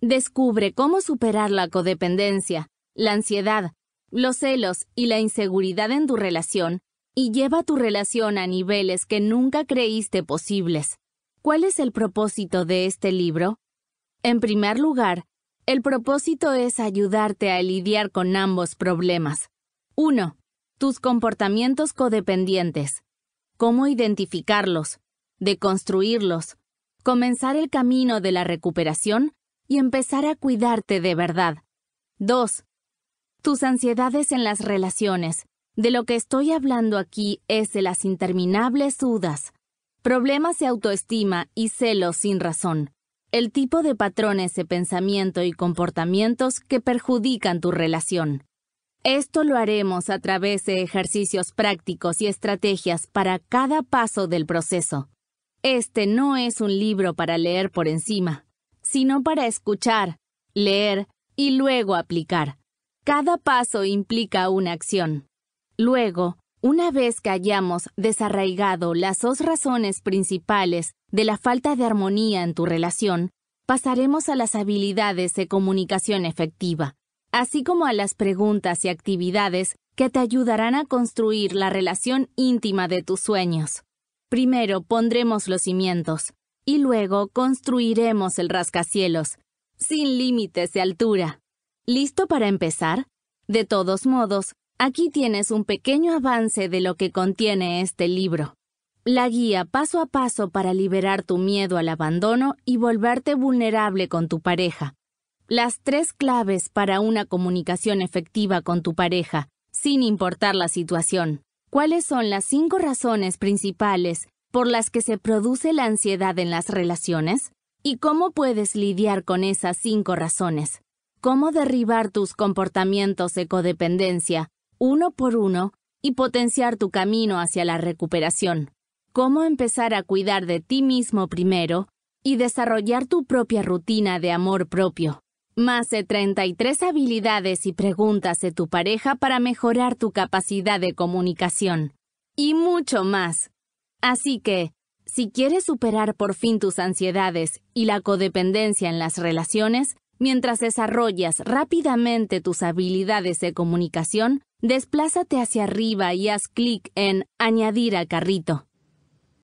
Descubre cómo superar la codependencia, la ansiedad, los celos y la inseguridad en tu relación y lleva tu relación a niveles que nunca creíste posibles. ¿Cuál es el propósito de este libro? En primer lugar, el propósito es ayudarte a lidiar con ambos problemas. 1. Tus comportamientos codependientes. Cómo identificarlos, deconstruirlos, comenzar el camino de la recuperación y empezar a cuidarte de verdad. 2. Tus ansiedades en las relaciones. De lo que estoy hablando aquí es de las interminables dudas, problemas de autoestima y celos sin razón, el tipo de patrones de pensamiento y comportamientos que perjudican tu relación. Esto lo haremos a través de ejercicios prácticos y estrategias para cada paso del proceso. Este no es un libro para leer por encima, sino para escuchar, leer y luego aplicar. Cada paso implica una acción. Luego, una vez que hayamos desarraigado las dos razones principales de la falta de armonía en tu relación, pasaremos a las habilidades de comunicación efectiva, así como a las preguntas y actividades que te ayudarán a construir la relación íntima de tus sueños. Primero pondremos los cimientos, y luego construiremos el rascacielos, sin límites de altura. ¿Listo para empezar? De todos modos, aquí tienes un pequeño avance de lo que contiene este libro. La guía paso a paso para liberar tu miedo al abandono y volverte vulnerable con tu pareja. Las tres claves para una comunicación efectiva con tu pareja, sin importar la situación. ¿Cuáles son las cinco razones principales por las que se produce la ansiedad en las relaciones? ¿Y cómo puedes lidiar con esas cinco razones? ¿Cómo derribar tus comportamientos de codependencia, uno por uno, y potenciar tu camino hacia la recuperación? ¿Cómo empezar a cuidar de ti mismo primero y desarrollar tu propia rutina de amor propio? Más de 33 habilidades y preguntas de tu pareja para mejorar tu capacidad de comunicación. Y mucho más. Así que, si quieres superar por fin tus ansiedades y la codependencia en las relaciones, mientras desarrollas rápidamente tus habilidades de comunicación, desplázate hacia arriba y haz clic en Añadir al carrito.